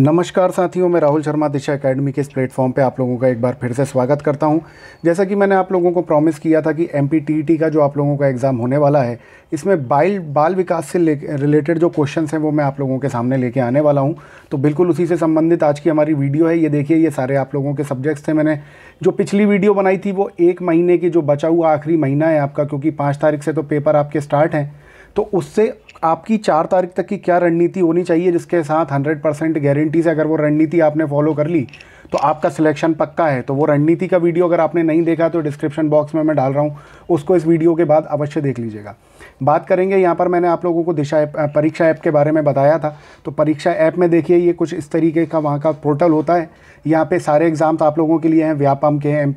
नमस्कार साथियों मैं राहुल शर्मा दिशा एकेडमी के इस प्लेटफॉर्म पे आप लोगों का एक बार फिर से स्वागत करता हूं जैसा कि मैंने आप लोगों को प्रॉमिस किया था कि एम e का जो आप लोगों का एग्ज़ाम होने वाला है इसमें बाल बाल विकास से रिलेटेड जो क्वेश्चन हैं वो मैं आप लोगों के सामने लेके आने वाला हूँ तो बिल्कुल उसी से संबंधित आज की हमारी वीडियो है ये देखिए ये सारे आप लोगों के सब्जेक्ट्स थे मैंने जो पिछली वीडियो बनाई थी वो एक महीने की जो बचा हुआ आखिरी महीना है आपका क्योंकि पाँच तारीख से तो पेपर आपके स्टार्ट हैं तो उससे आपकी चार तारीख तक की क्या रणनीति होनी चाहिए जिसके साथ हंड्रेड परसेंट गारंटी से अगर वो रणनीति आपने फॉलो कर ली तो आपका सिलेक्शन पक्का है तो वो रणनीति का वीडियो अगर आपने नहीं देखा तो डिस्क्रिप्शन बॉक्स में मैं डाल रहा हूँ उसको इस वीडियो के बाद अवश्य देख लीजिएगा बात करेंगे यहाँ पर मैंने आप लोगों को दिशा परीक्षा ऐप के बारे में बताया था तो परीक्षा ऐप में देखिए ये कुछ इस तरीके का वहाँ का पोर्टल होता है यहाँ पे सारे एग्ज़ाम्स आप लोगों के लिए हैं व्यापम के हैं M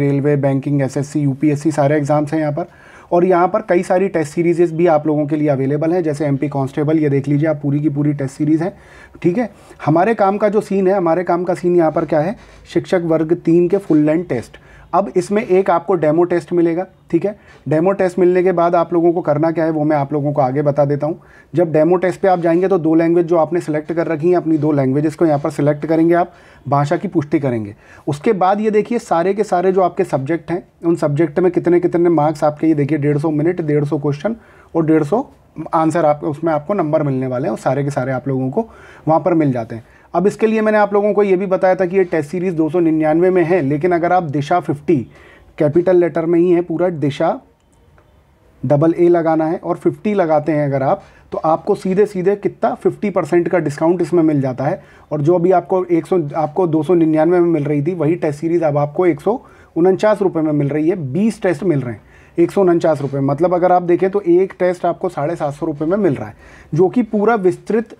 railway banking S S सारे एग्ज़ाम्स हैं यहाँ पर और यहाँ पर कई सारी टेस्ट सीरीज़ भी आप लोगों के लिए अवेलेबल हैं जैसे एमपी कांस्टेबल ये देख लीजिए आप पूरी की पूरी टेस्ट सीरीज़ है ठीक है हमारे काम का जो सीन है हमारे काम का सीन यहाँ पर क्या है शिक्षक वर्ग तीन के फुल लेंथ टेस्ट अब इसमें एक आपको डेमो टेस्ट मिलेगा ठीक है डेमो टेस्ट मिलने के बाद आप लोगों को करना क्या है वो मैं आप लोगों को आगे बता देता हूँ जब डेमो टेस्ट पे आप जाएंगे तो दो लैंग्वेज जो आपने सेलेक्ट कर रखी हैं अपनी दो लैंग्वेजेस को यहाँ पर सिलेक्ट करेंगे आप भाषा की पुष्टि करेंगे उसके बाद ये देखिए सारे के सारे जो आपके सब्जेक्ट हैं उन सब्जेक्ट में कितने कितने मार्क्स आपके ये देखिए डेढ़ मिनट डेढ़ क्वेश्चन और डेढ़ आंसर आप उसमें आपको नंबर मिलने वाले हैं और सारे के सारे आप लोगों को वहाँ पर मिल जाते हैं अब इसके लिए मैंने आप लोगों को ये भी बताया था कि ये टेस्ट सीरीज़ दो में है लेकिन अगर आप दिशा 50 कैपिटल लेटर में ही है पूरा दिशा डबल ए लगाना है और 50 लगाते हैं अगर आप तो आपको सीधे सीधे कितना 50 परसेंट का डिस्काउंट इसमें मिल जाता है और जो अभी आपको 100 आपको 299 में मिल रही थी वही टेस्ट सीरीज़ अब आपको एक सौ में मिल रही है बीस टेस्ट मिल रहे हैं एक सौ उनचास रुपये मतलब अगर आप देखें तो एक टेस्ट आपको साढ़े सात सौ रुपये में मिल रहा है जो कि पूरा विस्तृत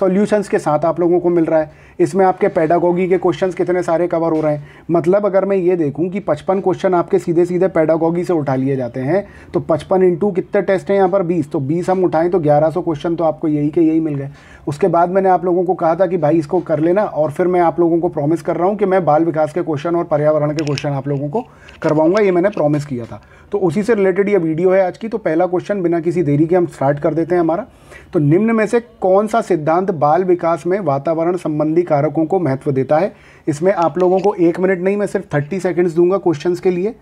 सॉल्यूशंस के साथ आप लोगों को मिल रहा है इसमें आपके पैडागोगी के क्वेश्चंस कितने सारे कवर हो रहे हैं मतलब अगर मैं ये देखूं कि पचपन क्वेश्चन आपके सीधे सीधे पैडागोगी से उठा लिए जाते हैं तो पचपन इंटू कितने टेस्ट हैं यहाँ पर बीस तो बीस हम उठाएं तो ग्यारह सौ क्वेश्चन तो आपको यही के यही मिल गए उसके बाद मैंने आप लोगों को कहा था कि भाई इसको कर लेना और फिर मैं आप लोगों को प्रॉमिस कर रहा हूँ कि मैं बाल विकास के क्वेश्चन और पर्यावरण के क्वेश्चन आप लोगों को करवाऊंगा ये मैंने प्रॉमिस किया था तो उसी से रिलेटेड ये वीडियो है आज की तो पहला क्वेश्चन बिना किसी देरी के हम स्टार्ट कर देते हैं हमारा तो निम्न में से कौन सा सिद्धांत सिद्धांत बाल विकास में वातावरण संबंधी कारकों को महत्व देता है इसमें आप लोगों को एक मिनट नहीं मैं सिर्फ थर्टी सेकेंड्स दूंगा क्वेश्चन के लिए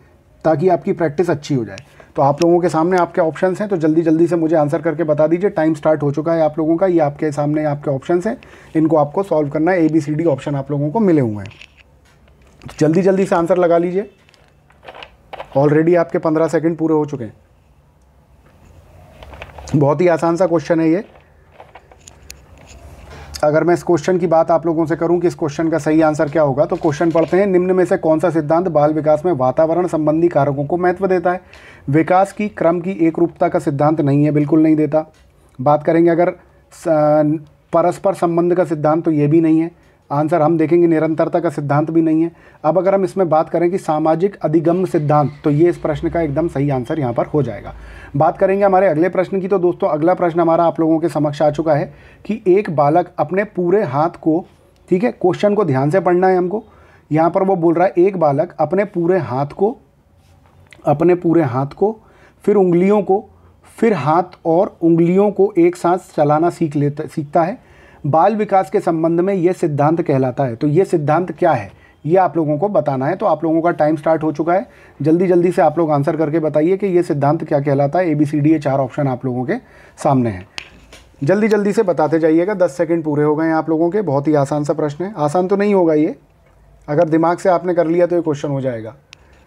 ताकि आपकी प्रैक्टिस अच्छी हो जाए तो आप लोगों के सामने आपके ऑप्शन हैं तो जल्दी जल्दी से मुझे आंसर करके बता दीजिए टाइम स्टार्ट हो चुका है आप लोगों का ये आपके सामने आपके ऑप्शंस हैं इनको आपको सॉल्व करना है A B C D option आप लोगों को मिले हुए हैं तो जल्दी जल्दी से आंसर लगा लीजिए ऑलरेडी आपके पंद्रह सेकेंड पूरे हो चुके हैं बहुत ही आसान सा क्वेश्चन है ये अगर मैं इस क्वेश्चन की बात आप लोगों से करूं कि इस क्वेश्चन का सही आंसर क्या होगा तो क्वेश्चन पढ़ते हैं निम्न में से कौन सा सिद्धांत बाल विकास में वातावरण संबंधी कारकों को महत्व देता है विकास की क्रम की एक रूपता का सिद्धांत नहीं है बिल्कुल नहीं देता बात करेंगे अगर परस्पर संबंध का सिद्धांत तो ये भी नहीं है आंसर हम देखेंगे निरंतरता का सिद्धांत भी नहीं है अब अगर हम इसमें बात करें कि सामाजिक अधिगम सिद्धांत तो ये इस प्रश्न का एकदम सही आंसर यहाँ पर हो जाएगा बात करेंगे हमारे अगले प्रश्न की तो दोस्तों अगला प्रश्न हमारा आप लोगों के समक्ष आ चुका है कि एक बालक अपने पूरे हाथ को ठीक है क्वेश्चन को ध्यान से पढ़ना है हमको यहाँ पर वो बोल रहा है एक बालक अपने पूरे हाथ को अपने पूरे हाथ को फिर उंगलियों को फिर हाथ और उंगलियों को एक साथ चलाना सीख लेता सीखता है बाल विकास के संबंध में ये सिद्धांत कहलाता है तो ये सिद्धांत क्या है ये आप लोगों को बताना है तो आप लोगों का टाइम स्टार्ट हो चुका है जल्दी जल्दी से आप लोग आंसर करके बताइए कि ये सिद्धांत क्या कहलाता है ए बी सी डी ये चार ऑप्शन आप लोगों के सामने हैं जल्दी जल्दी से बताते जाइएगा दस सेकंड पूरे हो गए हैं आप लोगों के बहुत ही आसान सा प्रश्न है आसान तो नहीं होगा ये अगर दिमाग से आपने कर लिया तो ये क्वेश्चन हो जाएगा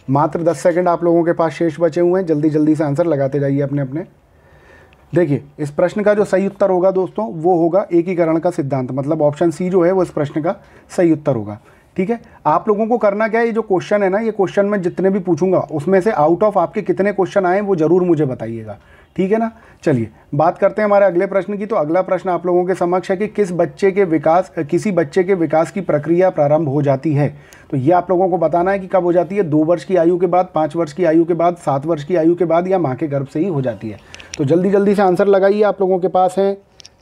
मात्र दस सेकेंड आप लोगों के पास शेष बचे हुए हैं जल्दी जल्दी से आंसर लगाते जाइए अपने अपने देखिए इस प्रश्न का जो सही उत्तर होगा दोस्तों वो होगा एकीकरण का सिद्धांत मतलब ऑप्शन सी जो है वो इस प्रश्न का सही उत्तर होगा ठीक है आप लोगों को करना क्या है ये जो क्वेश्चन है ना ये क्वेश्चन मैं जितने भी पूछूंगा उसमें से आउट ऑफ आपके कितने क्वेश्चन आए वो ज़रूर मुझे बताइएगा ठीक है ना चलिए बात करते हैं हमारे अगले प्रश्न की तो अगला प्रश्न आप लोगों के समक्ष है कि किस बच्चे के विकास किसी बच्चे के विकास की प्रक्रिया प्रारंभ हो जाती है तो ये आप लोगों को बताना है कि कब हो जाती है दो वर्ष की आयु के बाद पाँच वर्ष की आयु के बाद सात वर्ष की आयु के बाद या माँ के गर्भ से ही हो जाती है तो जल्दी जल्दी से आंसर लगाइए आप लोगों के पास हैं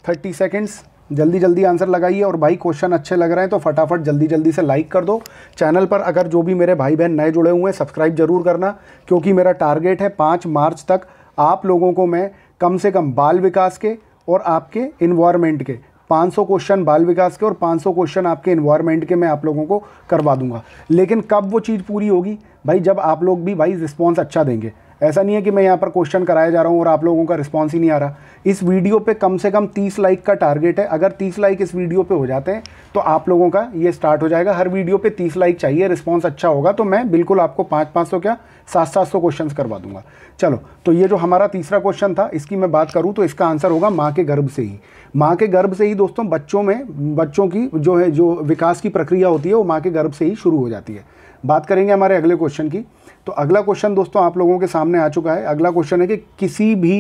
थर्टी सेकेंड्स जल्दी जल्दी आंसर लगाइए और भाई क्वेश्चन अच्छे लग रहे हैं तो फटाफट जल्दी जल्दी से लाइक कर दो चैनल पर अगर जो भी मेरे भाई बहन नए जुड़े हुए हैं सब्सक्राइब जरूर करना क्योंकि मेरा टारगेट है पाँच मार्च तक आप लोगों को मैं कम से कम बाल विकास के और आपके इन्वायरमेंट के 500 क्वेश्चन बाल विकास के और 500 क्वेश्चन आपके इन्वायरमेंट के मैं आप लोगों को करवा दूंगा लेकिन कब वो चीज़ पूरी होगी भाई जब आप लोग भी भाई रिस्पॉन्स अच्छा देंगे ऐसा नहीं है कि मैं यहाँ पर क्वेश्चन कराया जा रहा हूँ और आप लोगों का रिस्पॉन्स ही नहीं आ रहा इस वीडियो पे कम से कम 30 लाइक का टारगेट है अगर 30 लाइक इस वीडियो पे हो जाते हैं तो आप लोगों का ये स्टार्ट हो जाएगा हर वीडियो पे 30 लाइक चाहिए रिस्पॉन्स अच्छा होगा तो मैं बिल्कुल आपको पाँच पाँच सौ क्या सात सात सौ क्वेश्चन करवा दूंगा चलो तो ये जो हमारा तीसरा क्वेश्चन था इसकी मैं बात करूँ तो इसका आंसर होगा माँ के गर्भ से ही माँ के गर्भ से ही दोस्तों बच्चों में बच्चों की जो है जो विकास की प्रक्रिया होती है वो माँ के गर्भ से ही शुरू हो जाती है बात करेंगे हमारे अगले क्वेश्चन की तो अगला क्वेश्चन दोस्तों आप लोगों के सामने आ चुका है अगला क्वेश्चन है कि किसी भी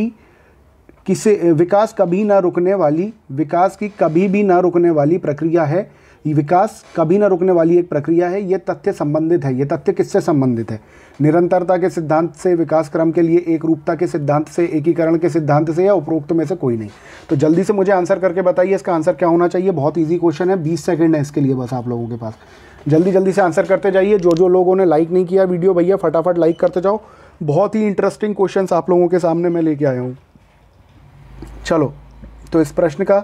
किसी विकास कभी ना रुकने वाली विकास की कभी भी ना रुकने वाली प्रक्रिया है विकास कभी ना रुकने वाली एक प्रक्रिया है ये तथ्य संबंधित है ये तथ्य किससे संबंधित है निरंतरता के सिद्धांत से विकास क्रम के लिए एक रूपता के सिद्धांत से एकीकरण के सिद्धांत से या उपरोक्त में से कोई नहीं तो जल्दी से मुझे आंसर करके बताइए इसका आंसर क्या होना चाहिए बहुत ईजी क्वेश्चन है बीस सेकेंड है इसके लिए बस आप लोगों के पास जल्दी जल्दी से आंसर करते जाइए जो जो लोगों ने लाइक नहीं किया वीडियो भैया फटाफट लाइक करते जाओ बहुत ही इंटरेस्टिंग क्वेश्चन आप लोगों के सामने मैं लेके आया हूँ चलो तो इस प्रश्न का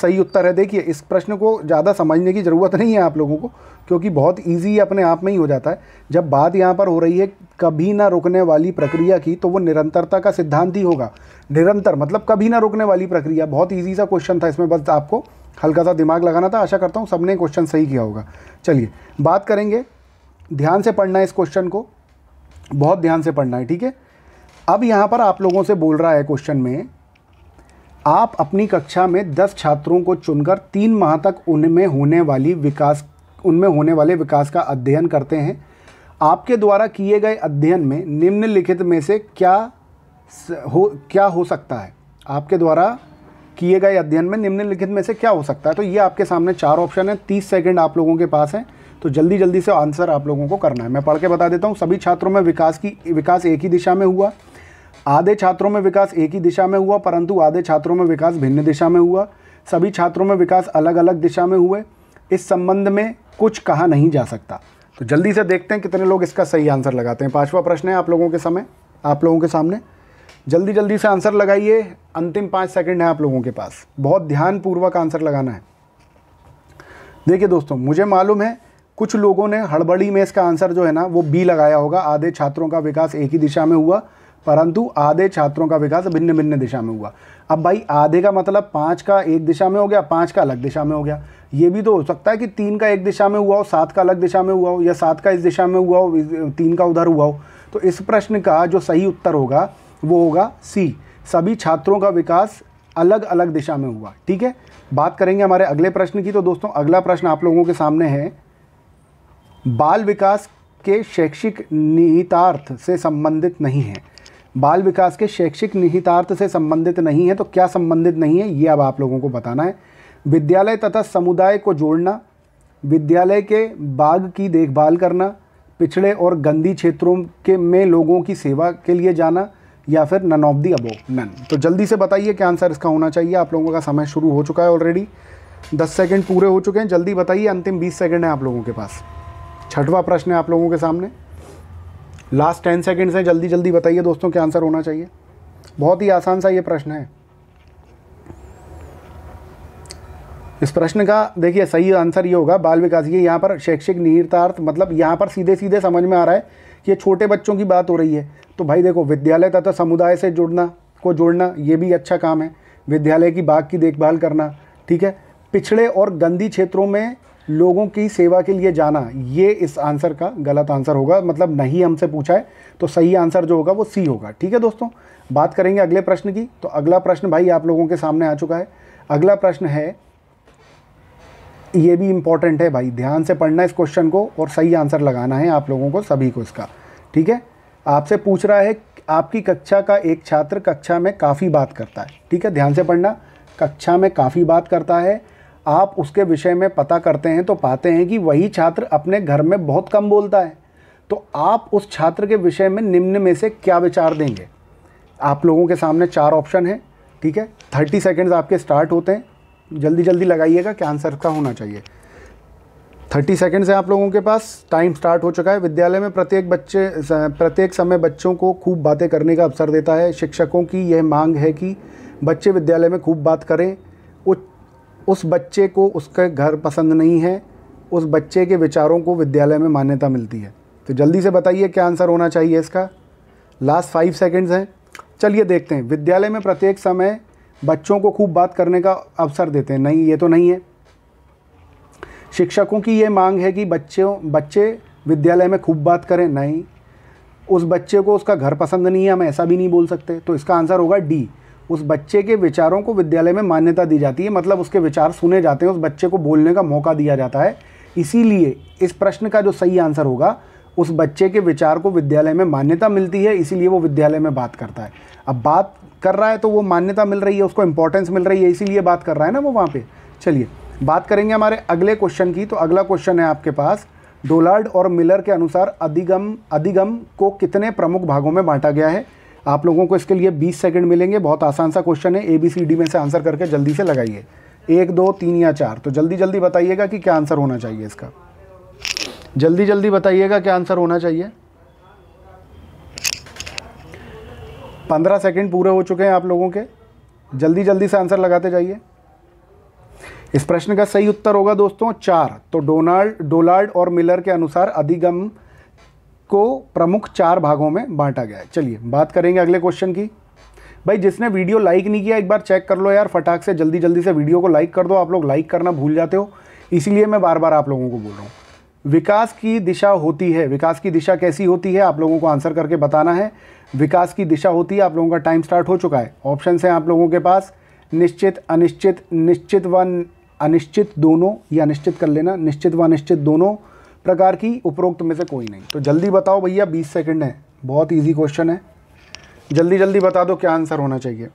सही उत्तर है देखिए इस प्रश्न को ज़्यादा समझने की ज़रूरत नहीं है आप लोगों को क्योंकि बहुत ईजी अपने आप में ही हो जाता है जब बात यहाँ पर हो रही है कभी ना रुकने वाली प्रक्रिया की तो वो निरंतरता का सिद्धांत ही होगा निरंतर मतलब कभी ना रुकने वाली प्रक्रिया बहुत ईजी सा क्वेश्चन था इसमें बस आपको हल्का सा दिमाग लगाना था आशा करता हूँ सबने क्वेश्चन सही किया होगा चलिए बात करेंगे ध्यान से पढ़ना है इस क्वेश्चन को बहुत ध्यान से पढ़ना है ठीक है अब यहाँ पर आप लोगों से बोल रहा है क्वेश्चन में आप अपनी कक्षा में दस छात्रों को चुनकर तीन माह तक उनमें होने वाली विकास उनमें होने वाले विकास का अध्ययन करते हैं आपके द्वारा किए गए अध्ययन में निम्नलिखित में से क्या हो क्या हो सकता है आपके द्वारा किए गए अध्ययन में निम्नलिखित में से क्या हो सकता है तो ये आपके सामने चार ऑप्शन हैं तीस सेकेंड आप लोगों के पास हैं तो जल्दी जल्दी से आंसर आप लोगों को करना है मैं पढ़ के बता देता हूँ सभी छात्रों में विकास की विकास एक ही दिशा में हुआ आधे छात्रों में विकास एक ही दिशा में हुआ परंतु आधे छात्रों में विकास भिन्न दिशा में हुआ सभी छात्रों में विकास अलग अलग दिशा में हुए इस संबंध में कुछ कहा नहीं जा सकता तो जल्दी से देखते हैं कितने लोग इसका सही आंसर लगाते हैं पांचवा प्रश्न है आप लोगों के समय आप लोगों के सामने जल्दी जल्दी से आंसर लगाइए अंतिम पाँच सेकंड है आप लोगों के पास बहुत ध्यानपूर्वक आंसर लगाना है देखिए दोस्तों मुझे मालूम है कुछ लोगों ने हड़बड़ी में इसका आंसर जो है ना वो बी लगाया होगा आधे छात्रों का विकास एक ही दिशा में हुआ परंतु आधे छात्रों का विकास भिन्न भिन्न दिशा में हुआ अब भाई आधे का मतलब पाँच का एक दिशा में हो गया पाँच का अलग दिशा में हो गया ये भी तो हो सकता है कि तीन का एक दिशा में हुआ हो सात का अलग दिशा में हुआ हो या सात का इस दिशा में हुआ हो तीन का उधर हुआ हो तो इस प्रश्न का जो सही उत्तर होगा वो होगा सी सभी छात्रों का विकास अलग अलग दिशा में हुआ ठीक है बात करेंगे हमारे अगले प्रश्न की तो दोस्तों अगला प्रश्न आप लोगों के सामने है बाल विकास के शैक्षिक निहितार्थ से संबंधित नहीं है बाल विकास के शैक्षिक निहितार्थ से संबंधित नहीं है तो क्या संबंधित नहीं है ये अब आप लोगों को बताना है विद्यालय तथा समुदाय को जोड़ना विद्यालय के बाग की देखभाल करना पिछड़े और गंदी क्षेत्रों के में लोगों की सेवा के लिए जाना या फिर none of the above none तो जल्दी से बताइए क्या आंसर इसका होना चाहिए आप लोगों का समय शुरू हो चुका है ऑलरेडी दस सेकेंड पूरे हो चुके हैं जल्दी बताइए अंतिम बीस सेकेंड है आप लोगों के पास छठवा प्रश्न है आप लोगों के सामने लास्ट टेन सेकेंड्स हैं जल्दी जल्दी बताइए दोस्तों क्या आंसर होना चाहिए बहुत ही आसान सा ये प्रश्न है इस प्रश्न का देखिए सही आंसर ये होगा बाल विकास ये यहाँ पर शैक्षिक निहितार्थ मतलब यहाँ पर सीधे सीधे समझ में आ रहा है कि ये छोटे बच्चों की बात हो रही है तो भाई देखो विद्यालय तथा समुदाय से जुड़ना को जोड़ना ये भी अच्छा काम है विद्यालय की बाग की देखभाल करना ठीक है पिछड़े और गंदी क्षेत्रों में लोगों की सेवा के लिए जाना ये इस आंसर का गलत आंसर होगा मतलब नहीं हमसे पूछा है तो सही आंसर जो होगा वो सी होगा ठीक है दोस्तों बात करेंगे अगले प्रश्न की तो अगला प्रश्न भाई आप लोगों के सामने आ चुका है अगला प्रश्न है ये भी इम्पॉर्टेंट है भाई ध्यान से पढ़ना इस क्वेश्चन को और सही आंसर लगाना है आप लोगों को सभी को इसका ठीक है आपसे पूछ रहा है आपकी कक्षा का एक छात्र कक्षा में काफ़ी बात करता है ठीक है ध्यान से पढ़ना कक्षा में काफ़ी बात करता है आप उसके विषय में पता करते हैं तो पाते हैं कि वही छात्र अपने घर में बहुत कम बोलता है तो आप उस छात्र के विषय में निम्न में से क्या विचार देंगे आप लोगों के सामने चार ऑप्शन हैं ठीक है थर्टी सेकेंड्स आपके स्टार्ट होते हैं जल्दी जल्दी लगाइएगा क्या आंसर का होना चाहिए थर्टी सेकेंड्स हैं आप लोगों के पास टाइम स्टार्ट हो चुका है विद्यालय में प्रत्येक बच्चे प्रत्येक समय बच्चों को खूब बातें करने का अवसर देता है शिक्षकों की यह मांग है कि बच्चे विद्यालय में खूब बात करें उस बच्चे को उसके घर पसंद नहीं है उस बच्चे के विचारों को विद्यालय में मान्यता मिलती है तो जल्दी से बताइए क्या आंसर होना चाहिए इसका लास्ट फाइव सेकेंड्स हैं चलिए देखते हैं विद्यालय में प्रत्येक समय बच्चों को खूब बात करने का अवसर देते हैं नहीं ये तो नहीं है शिक्षकों की ये मांग है कि बच्चों बच्चे विद्यालय में खूब बात करें नहीं उस बच्चे को उसका घर पसंद नहीं है हम ऐसा भी नहीं बोल सकते तो इसका आंसर होगा डी उस बच्चे के विचारों को विद्यालय में मान्यता दी जाती है मतलब उसके विचार सुने जाते हैं उस बच्चे को बोलने का मौका दिया जाता है इसीलिए इस प्रश्न का जो सही आंसर होगा उस बच्चे के विचार को विद्यालय में मान्यता मिलती है इसीलिए वो विद्यालय में बात करता है अब बात कर रहा है तो वो मान्यता मिल रही है उसको इंपॉर्टेंस मिल रही है इसीलिए बात कर रहा है ना वो वहाँ पे चलिए बात करेंगे हमारे अगले क्वेश्चन की तो अगला क्वेश्चन है आपके पास डोलार्ड और मिलर के अनुसार अधिगम अधिगम को कितने प्रमुख भागों में बांटा गया है आप लोगों को इसके लिए 20 सेकंड मिलेंगे बहुत आसान सा क्वेश्चन है ए बी सी डी में से आंसर करके जल्दी से लगाइए एक दो तीन या चार तो जल्दी जल्दी बताइएगा कि क्या आंसर होना चाहिए इसका जल्दी जल्दी बताइएगा क्या आंसर होना चाहिए पंद्रह सेकेंड पूरे हो चुके हैं आप लोगों के जल्दी जल्दी से आंसर लगाते जाइए इस प्रश्न का सही उत्तर होगा दोस्तों चार तो डोनाल्ड डोलार्ड और मिलर के अनुसार अधिगम को प्रमुख चार भागों में बांटा गया है चलिए बात करेंगे अगले क्वेश्चन की भाई जिसने वीडियो लाइक नहीं किया एक बार चेक कर लो यार फटाक से जल्दी जल्दी से वीडियो को लाइक कर दो आप लोग लाइक करना भूल जाते हो इसीलिए मैं बार बार आप लोगों को बोल रहा हूँ विकास की दिशा होती है विकास की दिशा कैसी होती है आप लोगों को आंसर करके बताना है विकास की दिशा होती है आप लोगों का टाइम स्टार्ट हो चुका है ऑप्शन है आप लोगों के पास निश्चित अनिश्चित निश्चित व अनिश्चित दोनों या निश्चित कर लेना निश्चित व अनिश्चित दोनों प्रकार की उपरोक्त में से कोई नहीं तो जल्दी बताओ भैया बीस सेकेंड है बहुत ईजी क्वेश्चन है जल्दी जल्दी बता दो क्या आंसर होना चाहिए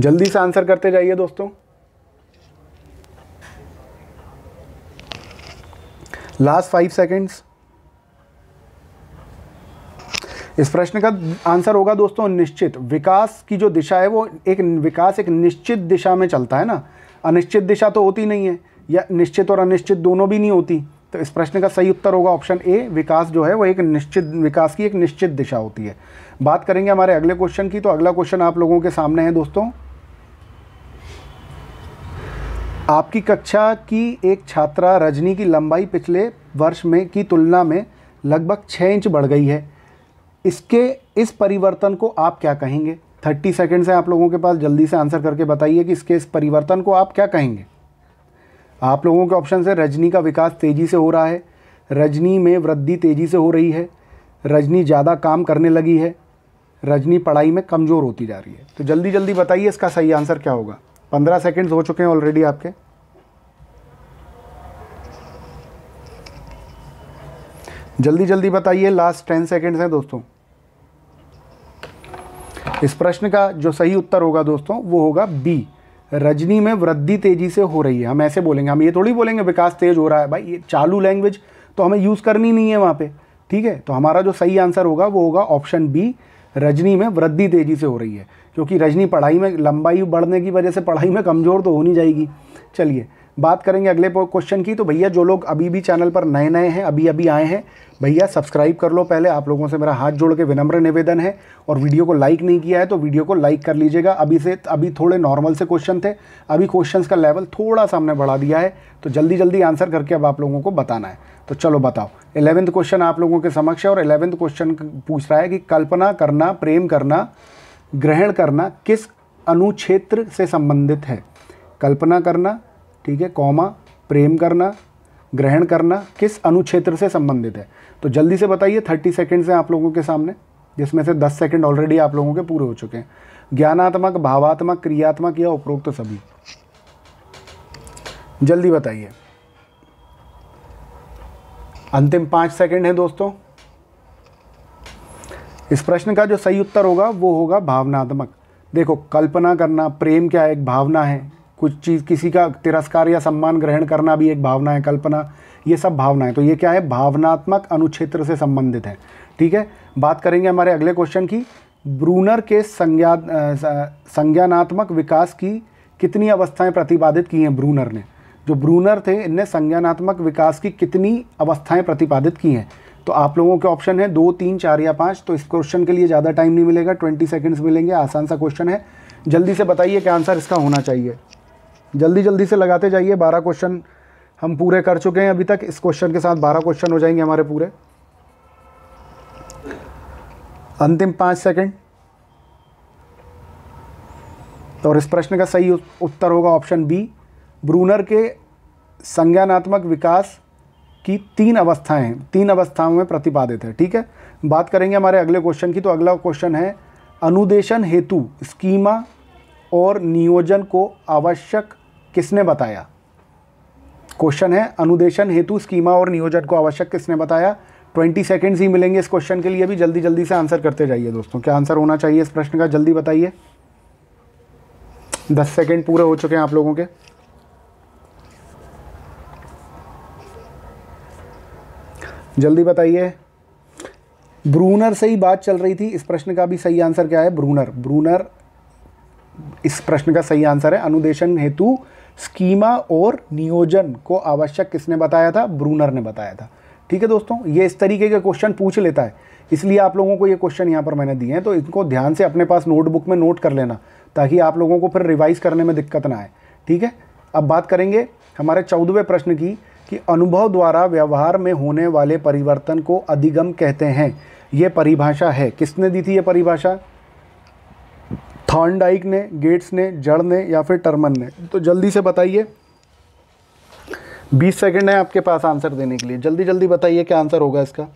जल्दी से आंसर करते जाइए दोस्तों लास्ट फाइव सेकेंड्स इस प्रश्न का आंसर होगा दोस्तों निश्चित विकास की जो दिशा है वो एक विकास एक निश्चित दिशा में चलता है ना अनिश्चित दिशा तो होती नहीं है या निश्चित और अनिश्चित दोनों भी नहीं होती तो इस प्रश्न का सही उत्तर होगा ऑप्शन ए विकास जो है वो एक निश्चित विकास की एक निश्चित दिशा होती है बात करेंगे हमारे अगले क्वेश्चन की तो अगला क्वेश्चन आप लोगों के सामने है दोस्तों आपकी कक्षा की एक छात्रा रजनी की लंबाई पिछले वर्ष में की तुलना में लगभग छः इंच बढ़ गई है इसके इस परिवर्तन को आप क्या कहेंगे थर्टी सेकेंड्स से आप लोगों के पास जल्दी से आंसर करके बताइए कि इसके इस परिवर्तन को आप क्या कहेंगे आप लोगों के ऑप्शन है रजनी का विकास तेज़ी से हो रहा है रजनी में वृद्धि तेज़ी से हो रही है रजनी ज़्यादा काम करने लगी है रजनी पढ़ाई में कमज़ोर होती जा रही है तो जल्दी जल्दी बताइए इसका सही आंसर क्या होगा पंद्रह सेकेंड्स हो चुके हैं ऑलरेडी आपके जल्दी जल्दी बताइए लास्ट टेन सेकेंड्स हैं दोस्तों इस प्रश्न का जो सही उत्तर होगा दोस्तों वो होगा बी रजनी में वृद्धि तेजी से हो रही है हम ऐसे बोलेंगे हम ये थोड़ी बोलेंगे विकास तेज हो रहा है भाई ये चालू लैंग्वेज तो हमें यूज़ करनी नहीं है वहाँ पे ठीक है तो हमारा जो सही आंसर होगा वो होगा ऑप्शन बी रजनी में वृद्धि तेज़ी से हो रही है क्योंकि रजनी पढ़ाई में लंबाई बढ़ने की वजह से पढ़ाई में कमज़ोर तो हो नहीं जाएगी चलिए बात करेंगे अगले क्वेश्चन की तो भैया जो लोग अभी भी चैनल पर नए नए हैं अभी अभी आए हैं भैया सब्सक्राइब कर लो पहले आप लोगों से मेरा हाथ जोड़ के विनम्र निवेदन है और वीडियो को लाइक नहीं किया है तो वीडियो को लाइक कर लीजिएगा अभी से अभी थोड़े नॉर्मल से क्वेश्चन थे अभी क्वेश्चन का लेवल थोड़ा सा हमने बढ़ा दिया है तो जल्दी जल्दी आंसर करके अब आप लोगों को बताना है तो चलो बताओ एलेवेंथ क्वेश्चन आप लोगों के समक्ष है और एलेवेंथ क्वेश्चन पूछ रहा है कि कल्पना करना प्रेम करना ग्रहण करना किस अनुक्षेत्र से संबंधित है कल्पना करना ठीक है कौमा प्रेम करना ग्रहण करना किस अनुक्षेत्र से संबंधित है तो जल्दी से बताइए थर्टी सेकेंड्स हैं आप लोगों के सामने जिसमें से दस सेकेंड ऑलरेडी आप लोगों के पूरे हो चुके हैं ज्ञानात्मक भावात्मक क्रियात्मक या उपरोक्त सभी जल्दी बताइए अंतिम पांच सेकंड है दोस्तों इस प्रश्न का जो सही उत्तर होगा वो होगा भावनात्मक देखो कल्पना करना प्रेम क्या है एक भावना है कुछ चीज़ किसी का तिरस्कार या सम्मान ग्रहण करना भी एक भावना है कल्पना ये सब भावनाएं तो ये क्या है भावनात्मक अनुच्छेत्र से संबंधित है ठीक है बात करेंगे हमारे अगले क्वेश्चन की ब्रूनर के संज्ञा संज्ञानात्मक विकास की कितनी अवस्थाएं प्रतिपादित की हैं ब्रूनर ने जो ब्रूनर थे इनने संज्ञानात्मक विकास की कितनी अवस्थाएं प्रतिपादित की हैं तो आप लोगों के ऑप्शन है दो तीन चार या पाँच तो इस क्वेश्चन के लिए ज़्यादा टाइम नहीं मिलेगा ट्वेंटी सेकेंड्स मिलेंगे आसान सा क्वेश्चन है जल्दी से बताइए क्या आंसर इसका होना चाहिए जल्दी जल्दी से लगाते जाइए बारह क्वेश्चन हम पूरे कर चुके हैं अभी तक इस क्वेश्चन के साथ बारह क्वेश्चन हो जाएंगे हमारे पूरे अंतिम पाँच सेकंड तो और इस प्रश्न का सही उत्तर होगा ऑप्शन बी ब्रूनर के संज्ञानात्मक विकास की तीन अवस्थाएं तीन अवस्थाओं में प्रतिपादित है ठीक है बात करेंगे हमारे अगले क्वेश्चन की तो अगला क्वेश्चन है अनुदेशन हेतु स्कीमा और नियोजन को आवश्यक किसने बताया क्वेश्चन है अनुदेशन हेतु स्कीमा और नियोजन को आवश्यक किसने बताया ट्वेंटी सेकेंड्स ही मिलेंगे इस क्वेश्चन के लिए भी जल्दी जल्दी से आंसर करते जाइए दोस्तों क्या आंसर होना चाहिए इस प्रश्न का जल्दी बताइए दस सेकेंड पूरे हो चुके हैं आप लोगों के जल्दी बताइए ब्रूनर से ही बात चल रही थी इस प्रश्न का भी सही आंसर क्या है ब्रूनर ब्रूनर इस प्रश्न का सही आंसर है अनुदेशन हेतु स्कीमा और नियोजन को आवश्यक किसने बताया था ब्रूनर ने बताया था ठीक है दोस्तों ये इस तरीके के क्वेश्चन पूछ लेता है इसलिए आप लोगों को ये क्वेश्चन यहाँ पर मैंने दिए हैं तो इनको ध्यान से अपने पास नोटबुक में नोट कर लेना ताकि आप लोगों को फिर रिवाइज करने में दिक्कत ना आए ठीक है अब बात करेंगे हमारे चौदहवें प्रश्न की कि अनुभव द्वारा व्यवहार में होने वाले परिवर्तन को अधिगम कहते हैं ये परिभाषा है किसने दी थी ये परिभाषा थॉर्नडाइक ने गेट्स ने जड़ ने या फिर टर्मन ने तो जल्दी से बताइए 20 सेकंड है आपके पास आंसर देने के लिए जल्दी जल्दी बताइए क्या आंसर होगा इसका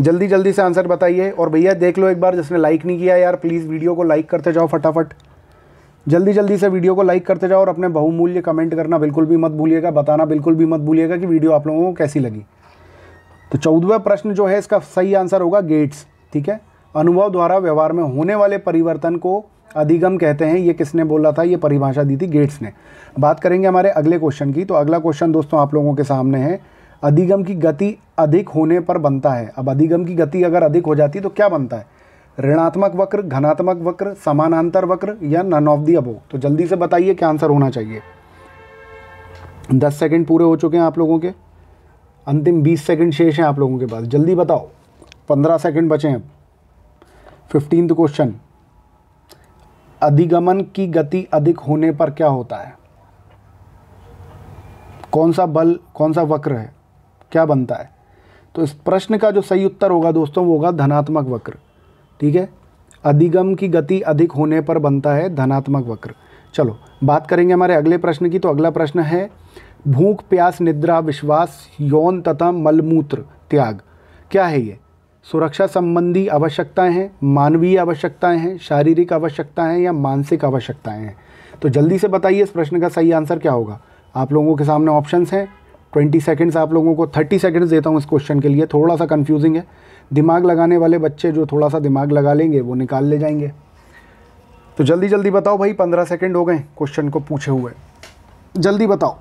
जल्दी जल्दी से आंसर बताइए और भैया देख लो एक बार जिसने लाइक नहीं किया यार प्लीज़ वीडियो को लाइक करते जाओ फटाफट जल्दी जल्दी से वीडियो को लाइक करते जाओ और अपने बहुमूल्य कमेंट करना बिल्कुल भी मत भूलिएगा बताना बिल्कुल भी मत भूलिएगा कि वीडियो आप लोगों को कैसी लगी तो चौदहवा प्रश्न जो है इसका सही आंसर होगा गेट्स ठीक है अनुभव द्वारा व्यवहार में होने वाले परिवर्तन को अधिगम कहते हैं ये किसने बोला था ये परिभाषा दी थी गेट्स ने बात करेंगे हमारे अगले क्वेश्चन की तो अगला क्वेश्चन दोस्तों आप लोगों के सामने है अधिगम की गति अधिक होने पर बनता है अब अधिगम की गति अगर अधिक हो जाती तो क्या बनता है ऋणात्मक वक्र घनात्मक वक्र समानांतर वक्र या नन ऑफ दी अबो तो जल्दी से बताइए क्या आंसर होना चाहिए दस सेकंड पूरे हो चुके हैं आप लोगों के अंतिम बीस सेकंड शेष हैं आप लोगों के पास जल्दी बताओ पंद्रह सेकंड बचे हैं फिफ्टींथ क्वेश्चन अधिगमन की गति अधिक होने पर क्या होता है कौन सा बल कौन सा वक्र है क्या बनता है तो इस प्रश्न का जो सही उत्तर होगा दोस्तों वो होगा धनात्मक वक्र ठीक है अधिगम की गति अधिक होने पर बनता है धनात्मक वक्र चलो बात करेंगे हमारे अगले प्रश्न की तो अगला प्रश्न है भूख प्यास निद्रा विश्वास यौन तथा मलमूत्र त्याग क्या है ये सुरक्षा संबंधी आवश्यकताएं हैं मानवीय आवश्यकताएं हैं शारीरिक आवश्यकताएं हैं या मानसिक आवश्यकताएं हैं तो जल्दी से बताइए इस प्रश्न का सही आंसर क्या होगा आप लोगों के सामने ऑप्शंस हैं ट्वेंटी सेकेंड्स आप लोगों को थर्टी सेकेंड्स देता हूँ इस क्वेश्चन के लिए थोड़ा सा कन्फ्यूजिंग है दिमाग लगाने वाले बच्चे जो थोड़ा सा दिमाग लगा लेंगे वो निकाल ले जाएंगे तो जल्दी जल्दी बताओ भाई पंद्रह सेकेंड हो गए क्वेश्चन को पूछे हुए जल्दी बताओ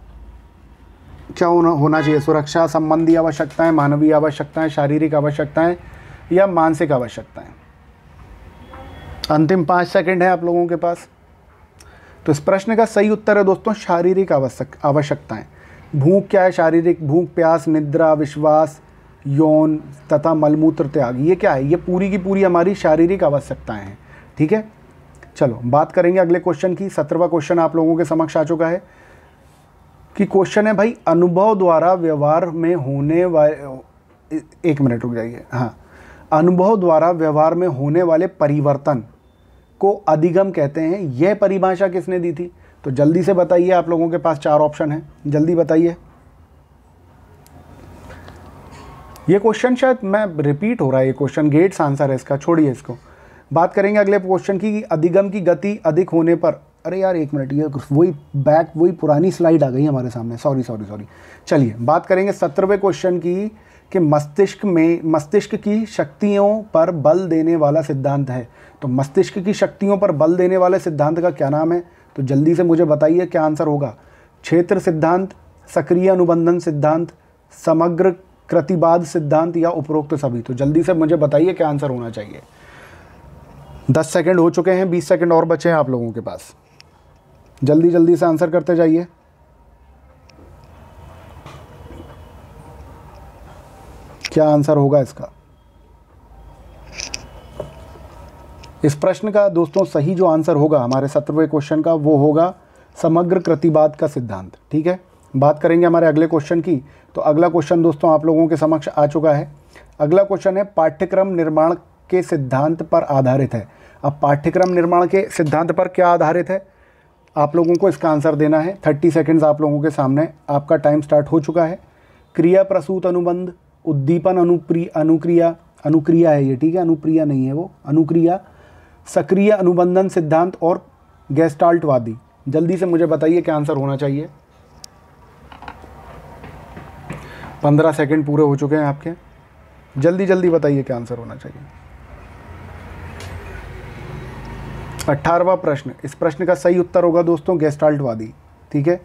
क्या होना होना चाहिए सुरक्षा संबंधी आवश्यकताएं मानवीय आवश्यकताएं शारीरिक आवश्यकताएं या मानसिक आवश्यकताएं अंतिम पाँच सेकंड है आप लोगों के पास तो इस प्रश्न का सही उत्तर है दोस्तों शारीरिक आवश्यक आवश्यकताएं भूख क्या है शारीरिक भूख प्यास निद्रा विश्वास यौन तथा मलमूत्र त्याग ये क्या है ये पूरी की पूरी हमारी शारीरिक आवश्यकताएं हैं ठीक है चलो बात करेंगे अगले क्वेश्चन की सत्रहवा क्वेश्चन आप लोगों के समक्ष आ चुका है कि क्वेश्चन है भाई अनुभव द्वारा व्यवहार में होने वाले एक मिनट रुक जाइए हाँ अनुभव द्वारा व्यवहार में होने वाले परिवर्तन को अधिगम कहते हैं यह परिभाषा किसने दी थी तो जल्दी से बताइए आप लोगों के पास चार ऑप्शन है जल्दी बताइए ये क्वेश्चन शायद मैं रिपीट हो रहा है ये क्वेश्चन गेट्स आंसर है इसका छोड़िए इसको बात करेंगे अगले क्वेश्चन की अधिगम की गति अधिक होने पर अरे यार एक मिनट ये वही बैक वही पुरानी स्लाइड आ गई हमारे सामने सॉरी सॉरी सॉरी चलिए बात करेंगे सत्रहवें क्वेश्चन की कि मस्तिष्क में मस्तिष्क की शक्तियों पर बल देने वाला सिद्धांत है तो मस्तिष्क की शक्तियों पर बल देने वाले सिद्धांत का क्या नाम है तो जल्दी से मुझे बताइए क्या आंसर होगा क्षेत्र सिद्धांत सक्रिय अनुबंधन सिद्धांत समग्र कृतिवाद सिद्धांत या उपरोक्त सभी तो जल्दी से मुझे बताइए क्या आंसर होना चाहिए दस सेकेंड हो चुके हैं बीस सेकेंड और बचे हैं आप लोगों के पास जल्दी जल्दी से आंसर करते जाइए क्या आंसर होगा इसका इस प्रश्न का दोस्तों सही जो आंसर होगा हमारे सत्रहवें क्वेश्चन का वो होगा समग्र कृतिवाद का सिद्धांत ठीक है बात करेंगे हमारे अगले क्वेश्चन की तो अगला क्वेश्चन दोस्तों आप लोगों के समक्ष आ चुका है अगला क्वेश्चन है पाठ्यक्रम निर्माण के सिद्धांत पर आधारित है अब पाठ्यक्रम निर्माण के सिद्धांत पर क्या आधारित है आप लोगों को इसका आंसर देना है थर्टी सेकेंड्स आप लोगों के सामने आपका टाइम स्टार्ट हो चुका है क्रिया प्रसूत अनुबंध उद्दीपन अनुप्री अनुक्रिया अनुक्रिया है ये ठीक है अनुप्रिया नहीं है वो अनुक्रिया सक्रिय अनुबंधन सिद्धांत और गैस्टाल्टवादी जल्दी से मुझे बताइए क्या आंसर होना चाहिए पंद्रह सेकंड पूरे हो चुके हैं आपके जल्दी जल्दी बताइए क्या आंसर होना चाहिए अट्ठारहवा प्रश्न इस प्रश्न का सही उत्तर होगा दोस्तों गेस्टाल्टवादी ठीक है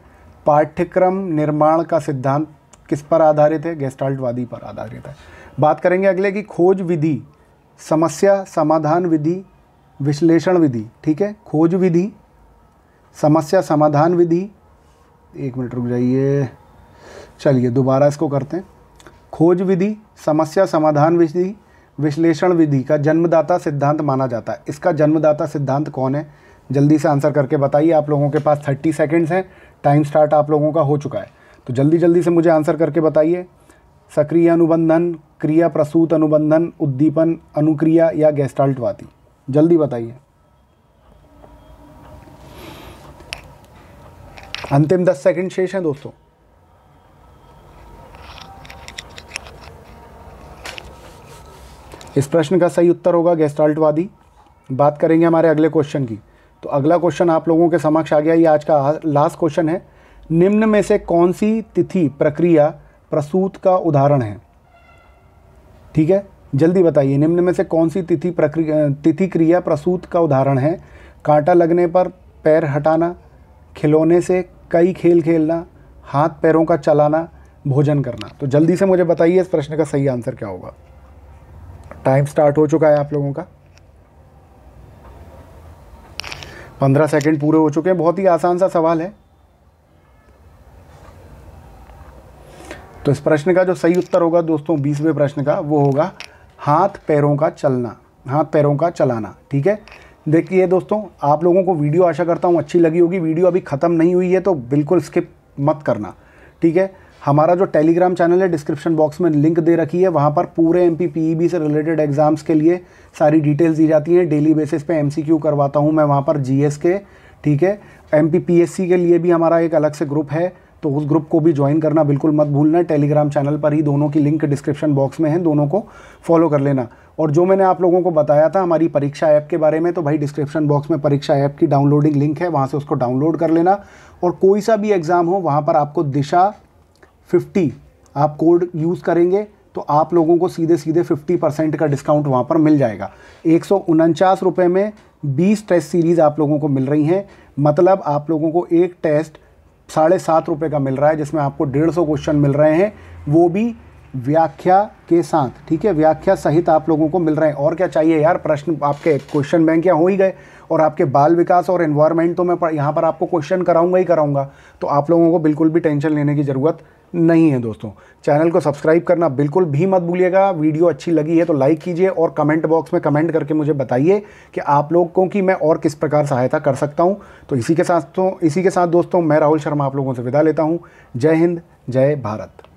पाठ्यक्रम निर्माण का सिद्धांत किस पर आधारित है गेस्टाल्टवादी पर आधारित है बात करेंगे अगले की खोज विधि समस्या समाधान विधि विश्लेषण विधि ठीक है खोज विधि समस्या समाधान विधि एक मिनट रुक जाइए चलिए दोबारा इसको करते हैं खोज विधि समस्या समाधान विधि विश्लेषण विधि का जन्मदाता सिद्धांत माना जाता है इसका जन्मदाता सिद्धांत कौन है जल्दी से आंसर करके बताइए आप लोगों के पास थर्टी सेकेंड्स हैं टाइम स्टार्ट आप लोगों का हो चुका है तो जल्दी जल्दी से मुझे आंसर करके बताइए सक्रिय अनुबंधन क्रिया प्रसूत अनुबंधन उद्दीपन अनुक्रिया या गैस्टाल्टवादी जल्दी बताइए अंतिम दस सेकंड शेष हैं दोस्तों इस प्रश्न का सही उत्तर होगा गैस्टाल्टवादी बात करेंगे हमारे अगले क्वेश्चन की तो अगला क्वेश्चन आप लोगों के समक्ष आ गया ये आज का लास्ट क्वेश्चन है निम्न में से कौन सी तिथि प्रक्रिया प्रसूत का उदाहरण है ठीक है जल्दी बताइए निम्न में से कौन सी तिथि प्रक्रिया तिथि क्रिया प्रसूत का उदाहरण है कांटा लगने पर पैर हटाना खिलौने से कई खेल खेलना हाथ पैरों का चलाना भोजन करना तो जल्दी से मुझे बताइए इस प्रश्न का सही आंसर क्या होगा टाइम स्टार्ट हो चुका है आप लोगों का पंद्रह सेकंड पूरे हो चुके हैं बहुत ही आसान सा सवाल है तो इस प्रश्न का जो सही उत्तर होगा दोस्तों बीसवें प्रश्न का वो होगा हाथ पैरों का चलना हाथ पैरों का चलाना ठीक है देखिए दोस्तों आप लोगों को वीडियो आशा करता हूँ अच्छी लगी होगी वीडियो अभी ख़त्म नहीं हुई है तो बिल्कुल स्किप मत करना ठीक है हमारा जो टेलीग्राम चैनल है डिस्क्रिप्शन बॉक्स में लिंक दे रखी है वहाँ पर पूरे एम पी e से रिलेटेड एग्ज़ाम्स के लिए सारी डिटेल्स दी जाती हैं डेली बेसिस पे एम करवाता हूँ मैं वहाँ पर जी के ठीक है एम के लिए भी हमारा एक अलग से ग्रुप है तो उस ग्रुप को भी ज्वाइन करना बिल्कुल मत भूलना टेलीग्राम चैनल पर ही दोनों की लिंक डिस्क्रिप्शन बॉक्स में है दोनों को फॉलो कर लेना और जो मैंने आप लोगों को बताया था हमारी परीक्षा ऐप के बारे में तो भाई डिस्क्रिप्शन बॉक्स में परीक्षा ऐप की डाउनलोडिंग लिंक है वहाँ से उसको डाउनलोड कर लेना और कोई सा भी एग्ज़ाम हो वहाँ पर आपको दिशा फिफ्टी आप कोड यूज़ करेंगे तो आप लोगों को सीधे सीधे 50 परसेंट का डिस्काउंट वहाँ पर मिल जाएगा एक रुपए में 20 टेस्ट सीरीज़ आप लोगों को मिल रही हैं मतलब आप लोगों को एक टेस्ट साढ़े सात रुपये का मिल रहा है जिसमें आपको डेढ़ सौ क्वेश्चन मिल रहे हैं वो भी व्याख्या के साथ ठीक है व्याख्या सहित आप लोगों को मिल रहे हैं और क्या चाहिए यार प्रश्न आपके क्वेश्चन बैंक या हो ही गए और आपके बाल विकास और एनवायरमेंट तो मैं यहाँ पर आपको क्वेश्चन कराऊंगा ही कराऊंगा तो आप लोगों को बिल्कुल भी टेंशन लेने की ज़रूरत नहीं है दोस्तों चैनल को सब्सक्राइब करना बिल्कुल भी मत भूलिएगा वीडियो अच्छी लगी है तो लाइक कीजिए और कमेंट बॉक्स में कमेंट करके मुझे बताइए कि आप लोगों की मैं और किस प्रकार सहायता कर सकता हूँ तो इसी के साथ तो इसी के साथ दोस्तों मैं राहुल शर्मा आप लोगों से विदा लेता हूँ जय हिंद जय भारत